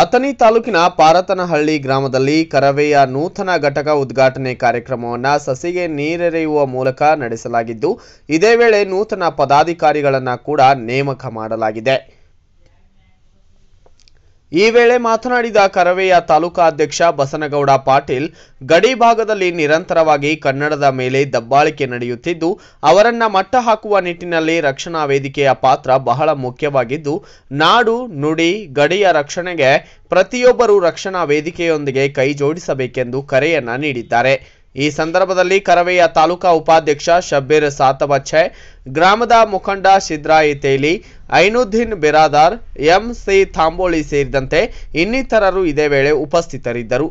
ಅಥಣಿ ತಾಲೂಕಿನ ಪಾರತನಹಳ್ಳಿ ಗ್ರಾಮದಲ್ಲಿ ಕರವೆಯ ನೂತನ ಘಟಕ ಉದ್ಘಾಟನೆ ಕಾರ್ಯಕ್ರಮವನ್ನು ಸಸಿಗೆ ನೀರೆರೆಯುವ ಮೂಲಕ ನಡೆಸಲಾಗಿದ್ದು ಇದೇ ವೇಳೆ ನೂತನ ಪದಾಧಿಕಾರಿಗಳನ್ನು ಕೂಡ ನೇಮಕ ಮಾಡಲಾಗಿದೆ ಈ ವೇಳೆ ಮಾತನಾಡಿದ ಕರವೆಯ ತಾಲೂಕಾಧ್ಯಕ್ಷ ಬಸನಗೌಡ ಪಾಟೀಲ್ ಗಡಿ ಭಾಗದಲ್ಲಿ ನಿರಂತರವಾಗಿ ಕನ್ನಡದ ಮೇಲೆ ದಬ್ಬಾಳಿಕೆ ನಡೆಯುತ್ತಿದ್ದು ಅವರನ್ನ ಮಟ್ಟ ಹಾಕುವ ನಿಟ್ಟಿನಲ್ಲಿ ರಕ್ಷಣಾ ವೇದಿಕೆಯ ಪಾತ್ರ ಬಹಳ ಮುಖ್ಯವಾಗಿದ್ದು ನಾಡು ನುಡಿ ಗಡಿಯ ರಕ್ಷಣೆಗೆ ಪ್ರತಿಯೊಬ್ಬರೂ ರಕ್ಷಣಾ ವೇದಿಕೆಯೊಂದಿಗೆ ಕೈ ಜೋಡಿಸಬೇಕೆಂದು ಕರೆಯನ್ನ ನೀಡಿದ್ದಾರೆ ಈ ಸಂದರ್ಭದಲ್ಲಿ ಕರವೆಯ ತಾಲೂಕಾ ಉಪಾಧ್ಯಕ್ಷ ಶಬ್ಬೀರ್ ಸಾತಬಚ್ಚೆ ಗ್ರಾಮದ ಮುಖಂಡ ಸಿದ್ರಾಯಿ ತೇಲಿ ಐನುದ್ದೀನ್ ಬಿರಾದಾರ್ ಎಂ ಸಿ ಥಾಂಬೋಳಿ ಸೇರಿದಂತೆ ಇನ್ನಿತರರು ಇದೇ ವೇಳೆ ಉಪಸ್ಥಿತರಿದ್ದರು